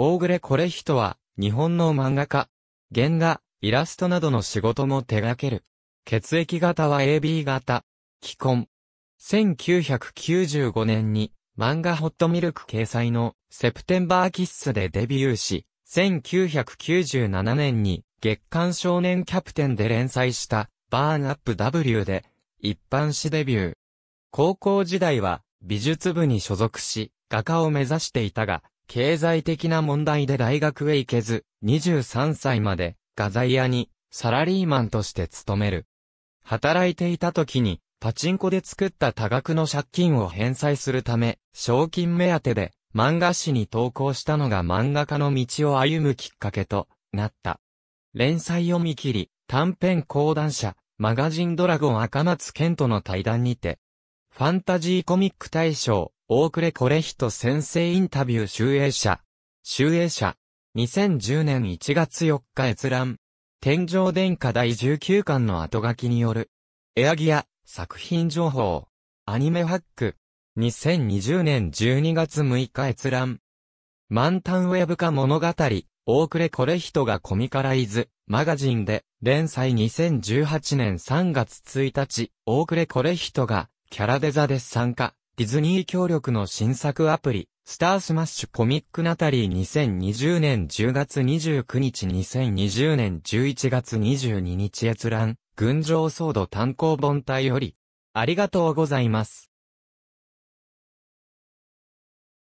大暮これ人は、日本の漫画家、原画、イラストなどの仕事も手掛ける。血液型は AB 型。既婚。1995年に、漫画ホットミルク掲載の、セプテンバーキッスでデビューし、1997年に、月刊少年キャプテンで連載した、バーンアップ W で、一般誌デビュー。高校時代は、美術部に所属し、画家を目指していたが、経済的な問題で大学へ行けず、23歳まで画材屋にサラリーマンとして勤める。働いていた時にパチンコで作った多額の借金を返済するため、賞金目当てで漫画誌に投稿したのが漫画家の道を歩むきっかけとなった。連載を見切り、短編講談社、マガジンドラゴン赤松健との対談にて、ファンタジーコミック大賞、大暮コレヒト先生インタビュー集英社。集英社。2010年1月4日閲覧。天上殿下第19巻の後書きによる。エアギア、作品情報。アニメハック。2020年12月6日閲覧。満タンウェブ化物語。大暮コレヒトがコミカライズ、マガジンで、連載2018年3月1日、大暮コレヒトが、キャラデザで参加、ディズニー協力の新作アプリ、スタースマッシュコミックナタリー2020年10月29日2020年11月22日閲覧、群青騒動単行本体より、ありがとうございます。